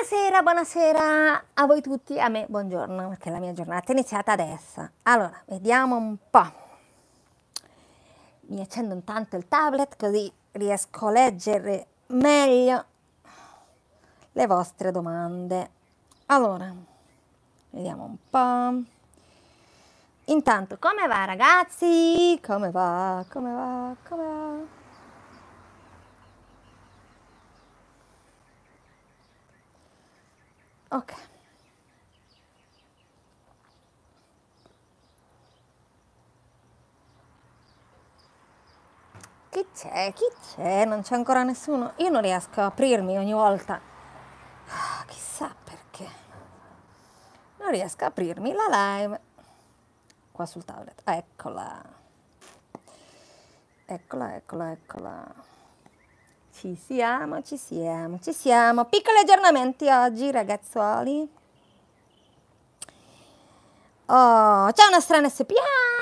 Buonasera, buonasera a voi tutti, a me buongiorno, perché la mia giornata è iniziata adesso. Allora, vediamo un po'. Mi accendo intanto il tablet così riesco a leggere meglio le vostre domande. Allora, vediamo un po'. Intanto, come va ragazzi? Come va? Come va? Come va? Ok. Chi c'è? Chi c'è? Non c'è ancora nessuno? Io non riesco a aprirmi ogni volta. Ah, chissà perché. Non riesco a aprirmi la live. Qua sul tablet. eccola. Eccola, eccola, eccola. Ci siamo, ci siamo, ci siamo. Piccoli aggiornamenti oggi, ragazzuoli. Oh, ciao una strana SPA,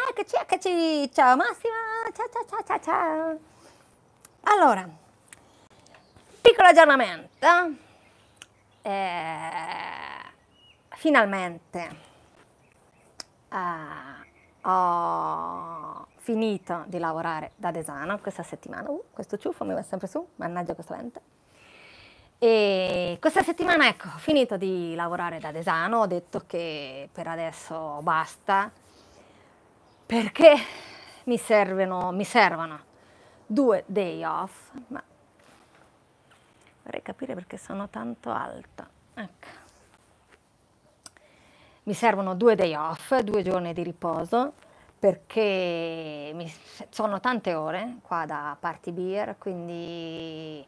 eccoci, eccoci. Ciao Massimo, ciao, ciao, ciao, ciao, ciao. Allora, piccolo aggiornamento. Eh, finalmente. Ah, oh finito di lavorare da desana questa settimana. Uh, questo ciuffo mi va sempre su, mannaggia questa lente. E questa settimana, ecco, ho finito di lavorare da desano, ho detto che per adesso basta, perché mi, servono, mi servono due day off, ma vorrei capire perché sono tanto alta. Ecco. Mi servono due day off, due giorni di riposo, perché mi, sono tante ore qua da party beer, quindi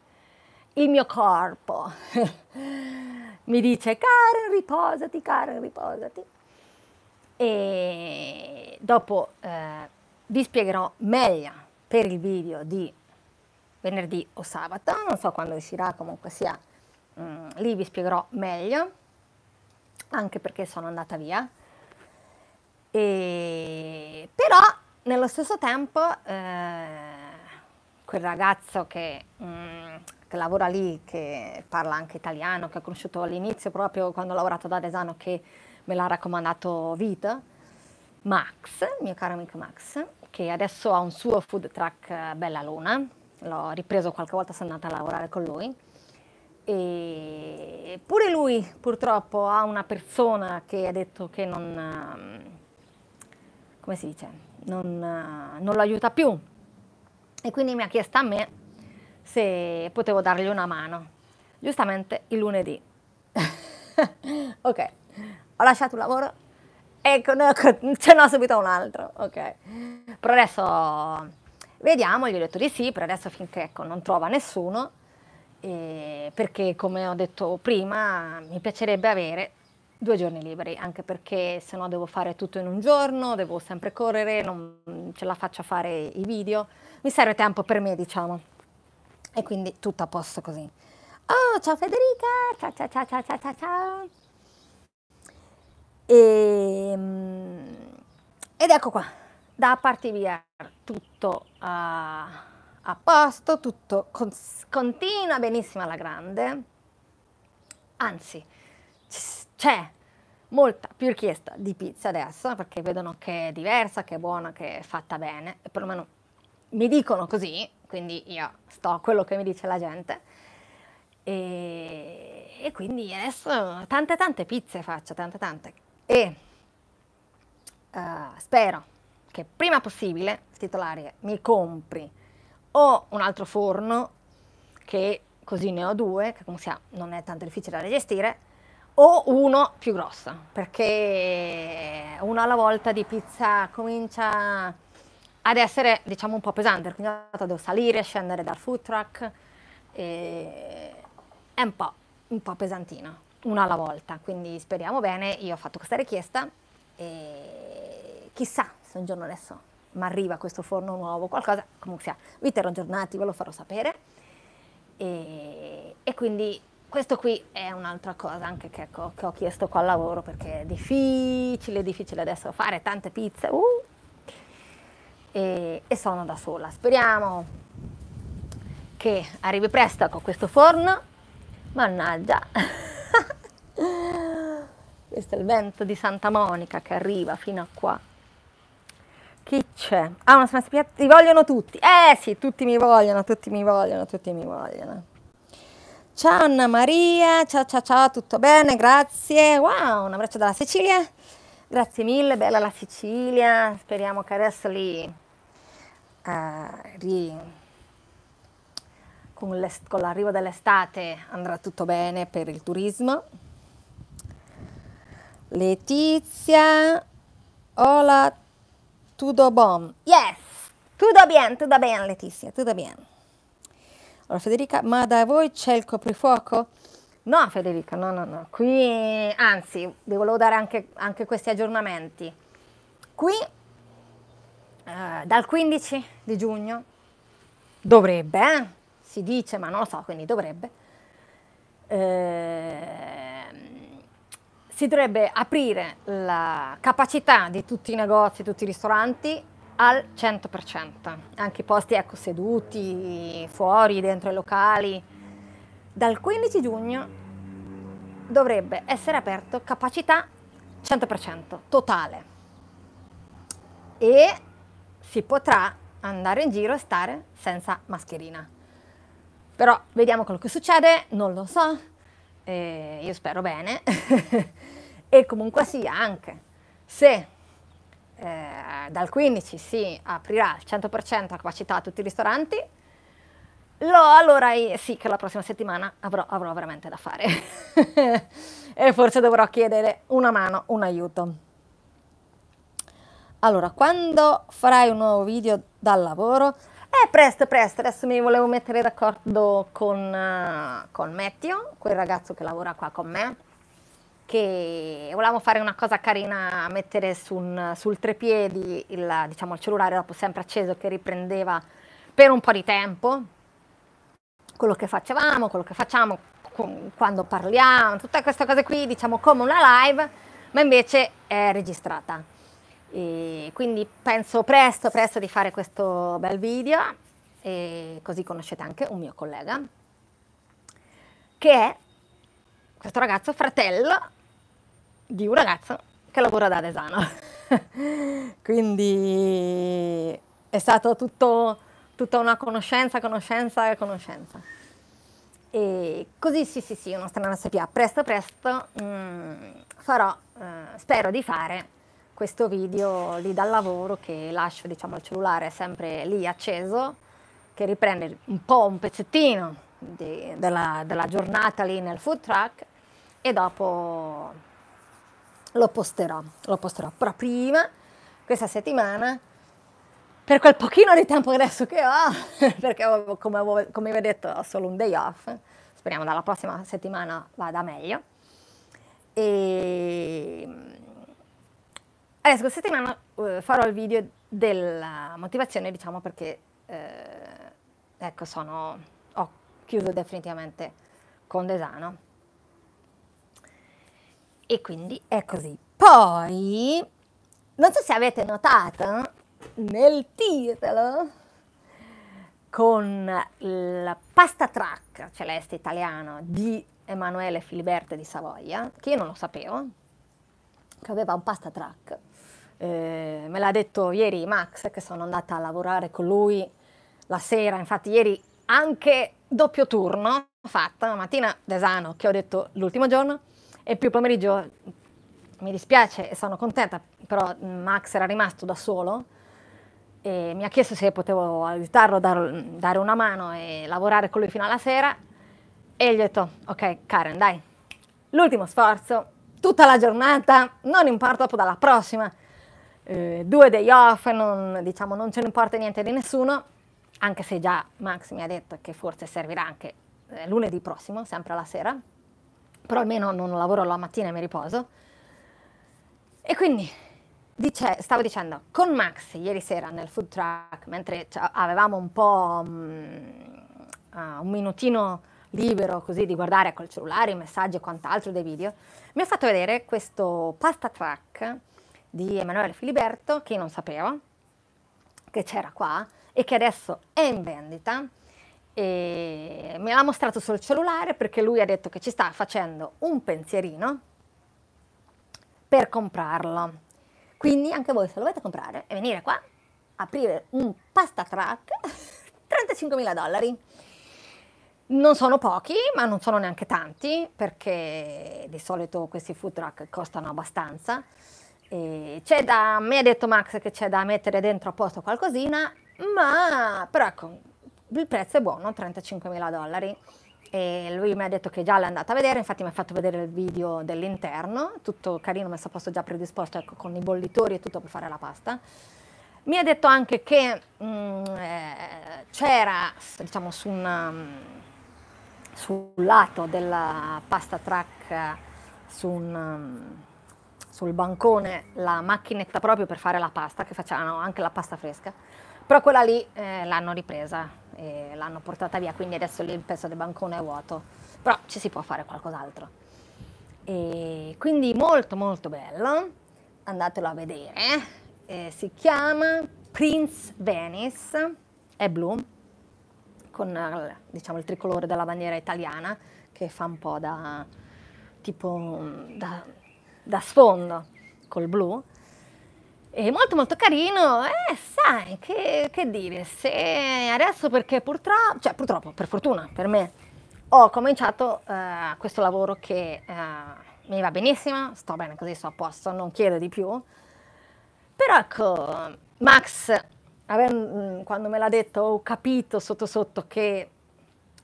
il mio corpo mi dice Karen riposati, Karen riposati. E dopo eh, vi spiegherò meglio per il video di venerdì o sabato, non so quando uscirà, comunque sia, mm, lì vi spiegherò meglio, anche perché sono andata via e, però nello stesso tempo eh, quel ragazzo che, mh, mm, che, lavora lì, che parla anche italiano, che ho conosciuto all'inizio proprio quando ho lavorato da Aresano, che me l'ha raccomandato Vita, Max, mio caro amico Max, che adesso ha un suo food truck eh, Bella Luna, l'ho ripreso qualche volta, sono andata a lavorare con lui. E pure lui purtroppo ha una persona che ha detto che non ehm, come si dice, non, non lo aiuta più. E quindi mi ha chiesto a me se potevo dargli una mano. Giustamente il lunedì. ok, ho lasciato il lavoro e con, ce n'ho subito un altro. Ok, però adesso vediamo, gli ho detto di sì, per adesso finché ecco, non trova nessuno, perché come ho detto prima mi piacerebbe avere due giorni liberi, anche perché se no devo fare tutto in un giorno, devo sempre correre, non ce la faccio a fare i video, mi serve tempo per me, diciamo. E quindi tutto a posto così. Oh, ciao Federica! Ciao ciao ciao ciao ciao ciao E, ehm, ed ecco qua, da parti via tutto a, ah, a posto, tutto con, continua benissimo alla grande. Anzi, ci, c'è molta più richiesta di pizza adesso perché vedono che è diversa, che è buona, che è fatta bene, e perlomeno mi dicono così, quindi io sto a quello che mi dice la gente. E, e quindi adesso tante tante pizze faccio, tante tante. E uh, spero che prima possibile, titolare, mi compri o un altro forno, che così ne ho due, che comunque sia non è tanto difficile da gestire, o uno più grossa, perché una alla volta di pizza comincia ad essere diciamo un po' pesante, quindi devo salire, scendere dal food truck, è un po', un po' pesantina, una alla volta, quindi speriamo bene, io ho fatto questa richiesta e chissà se un giorno adesso mi arriva questo forno nuovo, qualcosa, comunque sia, vi terrò aggiornati, ve lo farò sapere e, e quindi questo qui è un'altra cosa anche che, che ho chiesto qua al lavoro perché è difficile, difficile adesso fare tante pizze uh, e, e, sono da sola. Speriamo che arrivi presto con questo forno. Mannaggia, questo è il vento di Santa Monica che arriva fino a qua. Chi c'è? Ah, una spagna ti vogliono tutti. Eh sì, tutti mi vogliono, tutti mi vogliono, tutti mi vogliono. Ciao Anna Maria, ciao ciao ciao, tutto bene? Grazie. Wow, un abbraccio dalla Sicilia. Grazie mille, bella la Sicilia. Speriamo che adesso lì uh, eh, ri... con, con l'arrivo dell'estate andrà tutto bene per il turismo. Letizia, hola, tutto bom? Yes, tutto bien, tutto bien Letizia, tutto bien. Allora Federica, ma da voi c'è il coprifuoco? No Federica, no, no, no. Qui, anzi, vi volevo dare anche, anche questi aggiornamenti. Qui, eh, dal 15 di giugno, dovrebbe, eh? si dice, ma non lo so, quindi dovrebbe, eh, si dovrebbe aprire la capacità di tutti i negozi, tutti i ristoranti al 100%. Anche i posti ecco, seduti, fuori, dentro i locali. Dal 15 giugno dovrebbe essere aperto capacità 100%, totale. E si potrà andare in giro e stare senza mascherina. Però vediamo quello che succede, non lo so, eh, io spero bene. e comunque sia anche se eh, dal 15 si aprirà al 100% a capacità a tutti i ristoranti, lo, allora sì che la prossima settimana avrò, avrò veramente da fare e forse dovrò chiedere una mano, un aiuto. Allora, quando farai un nuovo video dal lavoro? Eh, presto, presto, adesso mi volevo mettere d'accordo con, uh, con Matteo, quel ragazzo che lavora qua con me, che volevamo fare una cosa carina, mettere su un, sul trepiedi il, diciamo, il cellulare dopo sempre acceso che riprendeva per un po' di tempo quello che facevamo, quello che facciamo quando parliamo, tutte queste cose qui diciamo come una live, ma invece è registrata. E quindi penso presto, presto di fare questo bel video e così conoscete anche un mio collega che è questo ragazzo fratello di un ragazzo che lavora da Desano. Quindi è stato tutto, tutta una conoscenza, conoscenza e conoscenza. E così sì sì sì, una strana SPA. Presto presto mh, mm, farò, eh, spero di fare questo video lì dal lavoro che lascio diciamo il cellulare sempre lì acceso, che riprende un po' un pezzettino di, della, della giornata lì nel food truck e dopo lo posterò, lo posterò. Però prima, questa settimana, per quel pochino di tempo adesso che ho, perché come, come vi ho detto ho solo un day off, speriamo dalla prossima settimana vada meglio. E mm, adesso questa settimana eh, farò il video della motivazione, diciamo perché eh, ecco sono, ho chiuso definitivamente con Desano e quindi è così. Poi, non so se avete notato, nel titolo con la pasta track celeste cioè italiano di Emanuele Filiberto di Savoia, che io non lo sapevo, che aveva un pasta track. Eh, me l'ha detto ieri Max, che sono andata a lavorare con lui la sera, infatti ieri anche doppio turno ho fatto, la mattina Desano, che ho detto l'ultimo giorno, e più pomeriggio mi dispiace e sono contenta, però Max era rimasto da solo e mi ha chiesto se potevo aiutarlo, dar, dare una mano e lavorare con lui fino alla sera e gli ho detto ok Karen dai, l'ultimo sforzo, tutta la giornata, non importa dopo dalla prossima, eh, due day off, non, diciamo non ce ne importa niente di nessuno, anche se già Max mi ha detto che forse servirà anche eh, lunedì prossimo, sempre alla sera, però almeno non lavoro la mattina e mi riposo. E quindi dice, stavo dicendo, con Max ieri sera nel food truck, mentre cioè, avevamo un po' um, uh, un minutino libero così di guardare col cellulare i messaggi e quant'altro dei video, mi ha fatto vedere questo pasta track di Emanuele Filiberto che io non sapevo, che c'era qua e che adesso è in vendita e me l'ha mostrato sul cellulare perché lui ha detto che ci sta facendo un pensierino per comprarlo. Quindi anche voi se lo volete comprare e venire qua, aprire un pasta track, 35.000 dollari. Non sono pochi, ma non sono neanche tanti, perché di solito questi food truck costano abbastanza. E c'è da, mi ha detto Max che c'è da mettere dentro a posto qualcosina, ma però ecco, il prezzo è buono, 35 mila dollari. E lui mi ha detto che già l'è andata a vedere, infatti mi ha fatto vedere il video dell'interno, tutto carino, messo a posto già predisposto ecco, con i bollitori e tutto per fare la pasta. Mi ha detto anche che mm, eh, c'era, diciamo, su una, mm, sul lato della pasta track, su un, mm, sul bancone, la macchinetta proprio per fare la pasta, che facevano anche la pasta fresca però quella lì eh, l'hanno ripresa e l'hanno portata via, quindi adesso lì il pezzo del bancone è vuoto, però ci si può fare qualcos'altro. E quindi molto molto bello, andatelo a vedere, eh, si chiama Prince Venice, è blu, con diciamo, il tricolore della bandiera italiana che fa un po' da, tipo, da, da sfondo col blu è molto molto carino, eh, sai, che, che dire, se adesso perché purtroppo, cioè purtroppo, per fortuna, per me, ho cominciato eh, questo lavoro che eh, mi va benissimo, sto bene così, sto a posto, non chiedo di più, però ecco, Max, mm, quando me l'ha detto, ho capito sotto sotto che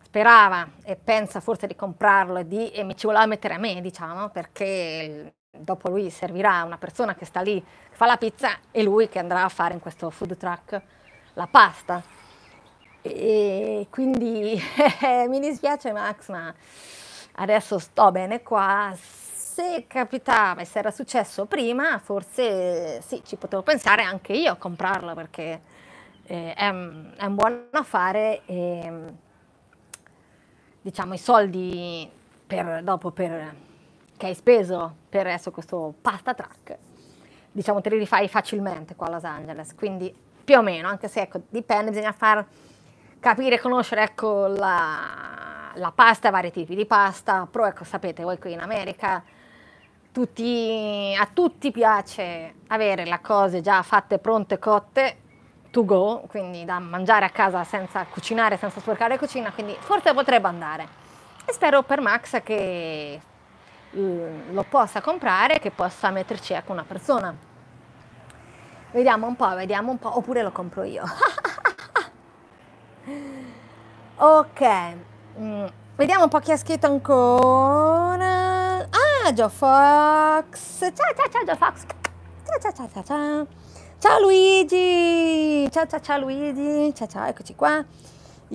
sperava e pensa forse di comprarlo e, di, e mi ci voleva mettere a me, diciamo, perché dopo lui servirà una persona che sta lì, che fa la pizza e lui che andrà a fare in questo food truck la pasta. E quindi mi dispiace Max, ma adesso sto bene qua. Se capitava e se era successo prima, forse sì, ci potevo pensare anche io a comprarlo perché eh, è, è, un, buon affare e diciamo i soldi per, dopo per che hai speso per adesso questo pasta track, diciamo te li rifai facilmente qua a Los Angeles, quindi più o meno, anche se ecco, dipende, bisogna far capire, conoscere ecco, la, la pasta, vari tipi di pasta, però ecco, sapete, voi qui in America tutti, a tutti piace avere le cose già fatte, pronte, cotte, to go, quindi da mangiare a casa senza cucinare, senza sporcare cucina, quindi forse potrebbe andare. E spero per Max che lo possa comprare, che possa metterci ecco, una persona. Vediamo un po', vediamo un po', oppure lo compro io. ok, mm. vediamo un po' chi ha scritto ancora. Ah, Joe Fox. Ciao, ciao, ciao, Joe Fox. Ciao, ciao, ciao, ciao, ciao. Luigi. Ciao, ciao, ciao Luigi. Ciao, ciao, eccoci qua.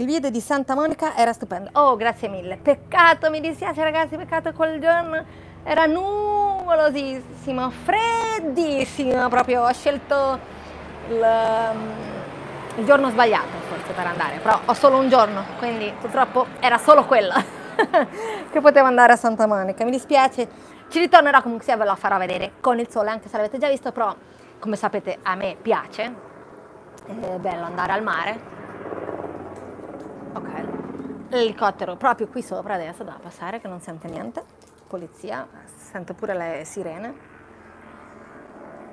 Il video di Santa Monica era stupendo. Oh, grazie mille. Peccato, mi dispiace ragazzi, peccato quel giorno era nuvolosissimo, freddissimo proprio. Ho scelto il, mm, il giorno sbagliato forse per andare, però ho solo un giorno, quindi purtroppo era solo quello che potevo andare a Santa Monica. Mi dispiace. Ci ritornerò comunque se ve la farò vedere con il sole, anche se l'avete già visto, però come sapete a me piace, eh, è bello andare al mare Ok, l'elicottero proprio qui sopra adesso da passare che non sente niente, polizia, sente pure le sirene.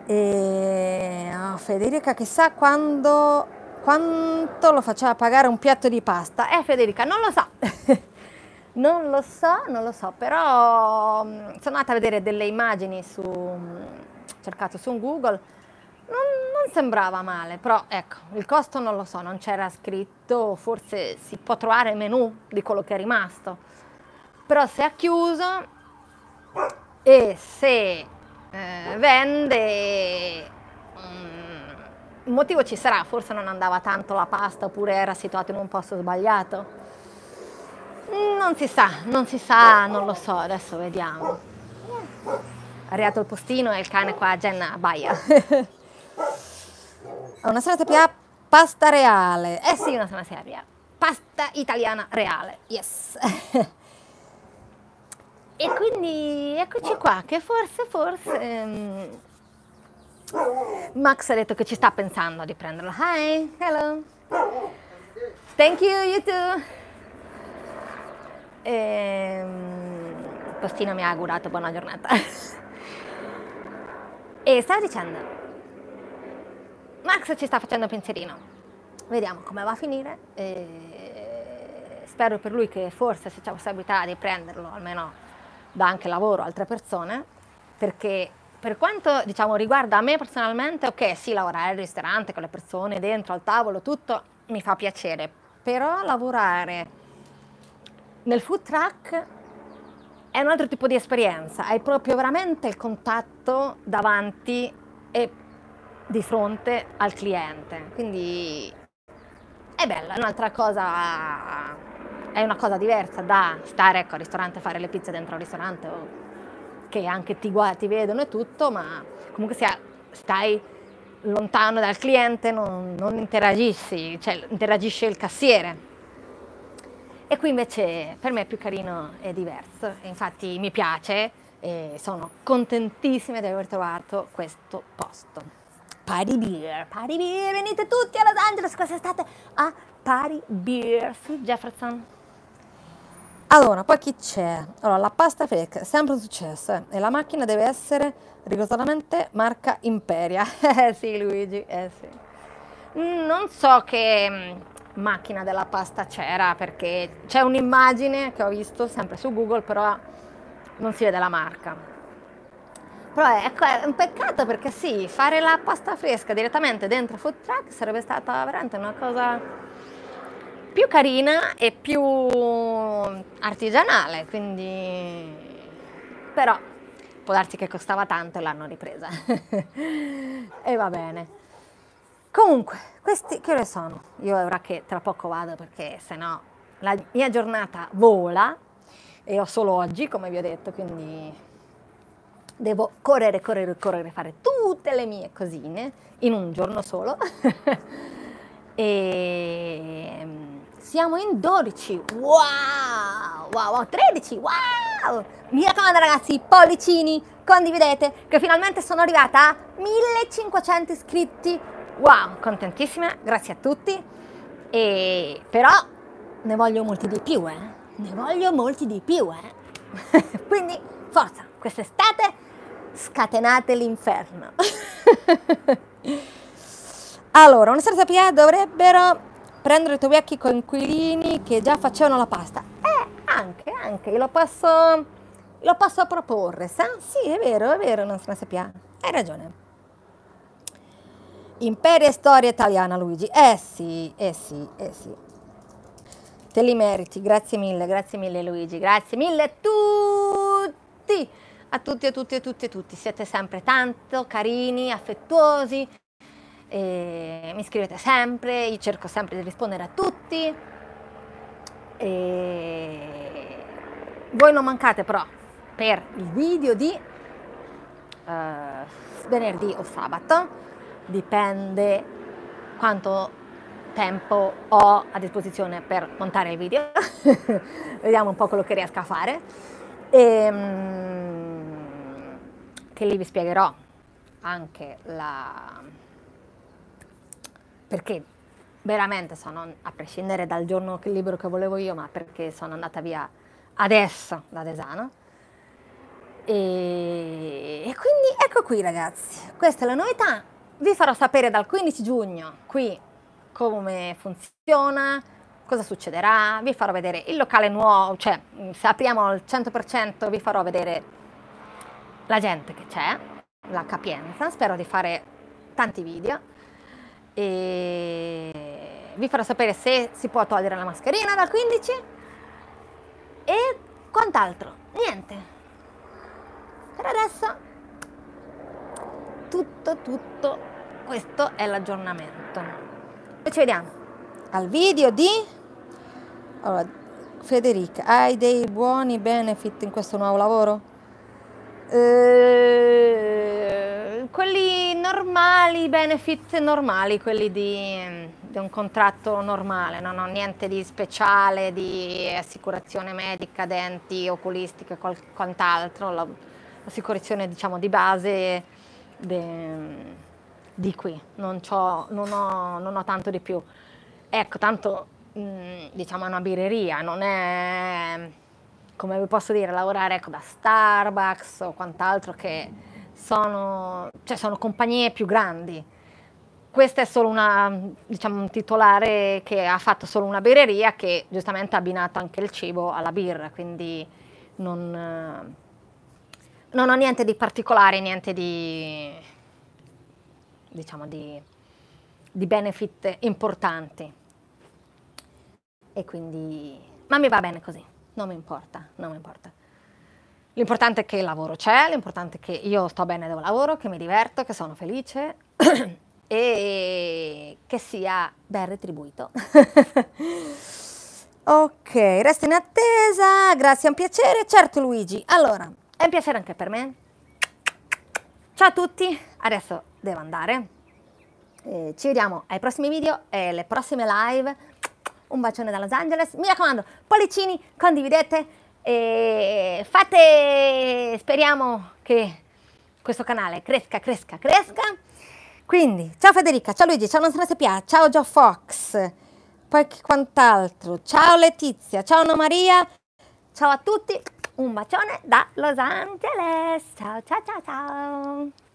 E oh, Federica chissà quando, quanto lo faceva pagare un piatto di pasta. Eh Federica, non lo so. non lo so, non lo so, però mm, sono andata a vedere delle immagini su, mm, cercato su Google sembrava male, però ecco, il costo non lo so, non c'era scritto, forse si può trovare il menu di quello che è rimasto. Però se ha chiuso e se eh, vende, un mm, motivo ci sarà, forse non andava tanto la pasta oppure era situato in un posto sbagliato. Non si sa, non si sa, non lo so, adesso vediamo. Arrivato il postino e il cane qua, a Jenna, baia. Una sanatoria pasta reale. Eh sì, una sanatoria. Pasta italiana reale. Yes. e quindi eccoci qua, che forse, forse... Ehm, Max ha detto che ci sta pensando di prenderla. Hi, hello. Thank you, you too. Ehm, Postino mi ha augurato buona giornata. e stavo dicendo, Max ci sta facendo pensierino. Vediamo come va a finire. E spero per lui che forse se c'è possibilità di prenderlo, almeno dà anche lavoro a altre persone, perché per quanto diciamo, riguarda me personalmente, ok, sì, lavorare al ristorante con le persone dentro al tavolo, tutto mi fa piacere, però lavorare nel food truck è un altro tipo di esperienza, hai proprio veramente il contatto davanti e di fronte al cliente. Quindi è bella, è un'altra cosa, è una cosa diversa da stare ecco, al ristorante, a fare le pizze dentro al ristorante, o che anche ti, guarda, ti vedono e tutto, ma comunque sia, stai lontano dal cliente, non, non interagisci, cioè interagisce il cassiere. E qui invece per me è più carino e diverso, infatti mi piace e sono contentissima di aver trovato questo posto. Party Beer, Party Beer, venite tutti a Los Angeles quest'estate a Party Beer, sì Jefferson. Allora, poi chi c'è? Allora, la pasta fresca, sempre un successo, eh? e la macchina deve essere rigorosamente marca Imperia. Eh sì Luigi, eh sì. Mm, non so che mm, macchina della pasta c'era perché c'è un'immagine che ho visto sempre su Google, però non si vede la marca. Però ecco, è un peccato perché sì, fare la pasta fresca direttamente dentro food truck sarebbe stata veramente una cosa più carina e più artigianale, quindi però può darsi che costava tanto e l'hanno ripresa. e va bene. Comunque, questi che ore sono? Io ora che tra poco vado perché sennò la mia giornata vola e ho solo oggi, come vi ho detto, quindi devo correre, correre, correre, fare tutte le mie cosine in un giorno solo. e mm, siamo in 12, wow, wow, wow, 13, wow! Mi raccomando ragazzi, pollicini, condividete, che finalmente sono arrivata a 1500 iscritti, wow, contentissima, grazie a tutti, e però ne voglio molti di più, eh? Ne voglio molti di più, eh? Quindi, forza! quest'estate scatenate l'inferno. allora, una certa PA dovrebbero prendere i tuoi vecchi coinquilini che già facevano la pasta. Eh, anche, anche, glielo posso, lo posso proporre, sa? Sì, è vero, è vero, non se ne Hai ragione. Imperi e storia italiana, Luigi. Eh sì, eh sì, eh sì. Te li meriti, grazie mille, grazie mille Luigi, grazie mille a tutti a tutti e tutti e tutti e tutti. Siete sempre tanto carini, affettuosi, mi scrivete sempre, io cerco sempre di rispondere a tutti. E... Voi non mancate però per il video di uh, venerdì o sabato, dipende quanto tempo ho a disposizione per montare il video, vediamo un po' quello che riesco a fare. E, ehm, che lì vi spiegherò anche la... perché veramente sono, a prescindere dal giorno che libro che volevo io, ma perché sono andata via adesso da Desano E, e quindi ecco qui ragazzi, questa è la novità, vi farò sapere dal 15 giugno qui come funziona, cosa succederà, vi farò vedere il locale nuovo, cioè se apriamo al 100% vi farò vedere la gente che c'è, la capienza, spero di fare tanti video e vi farò sapere se si può togliere la mascherina dal 15 e quant'altro, niente. Per adesso tutto, tutto, questo è l'aggiornamento. E ci vediamo al video di... Allora, Federica, hai dei buoni benefit in questo nuovo lavoro? Eh, quelli normali, benefit normali, quelli di, di, un contratto normale, non ho niente di speciale, di assicurazione medica, denti, oculistica e quant'altro, l'assicurazione diciamo di base de, di qui, non, non, ho, non, ho, tanto di più. Ecco, tanto mm, diciamo è una birreria, non è come vi posso dire, lavorare ecco, da Starbucks o quant'altro che sono, cioè, sono compagnie più grandi. Questa è solo una, diciamo, un titolare che ha fatto solo una birreria che giustamente ha abbinato anche il cibo alla birra, quindi non, non ho niente di particolare, niente di, diciamo, di, di benefit importanti. E quindi, ma mi va bene così non mi importa, non mi importa. L'importante è che il lavoro c'è, l'importante è che io sto bene dove lavoro, che mi diverto, che sono felice e che sia ben retribuito. ok, resta in attesa, grazie, è un piacere, certo Luigi. Allora, è un piacere anche per me. Ciao a tutti, adesso devo andare. Eh, ci vediamo ai prossimi video e alle prossime live un bacione da Los Angeles, mi raccomando, pollicini, condividete e fate, speriamo che questo canale cresca, cresca, cresca. Quindi, ciao Federica, ciao Luigi, ciao Nostra SPA, ciao Joe Fox, poi quant'altro, ciao Letizia, ciao Anna Maria, ciao a tutti, un bacione da Los Angeles, ciao ciao ciao ciao.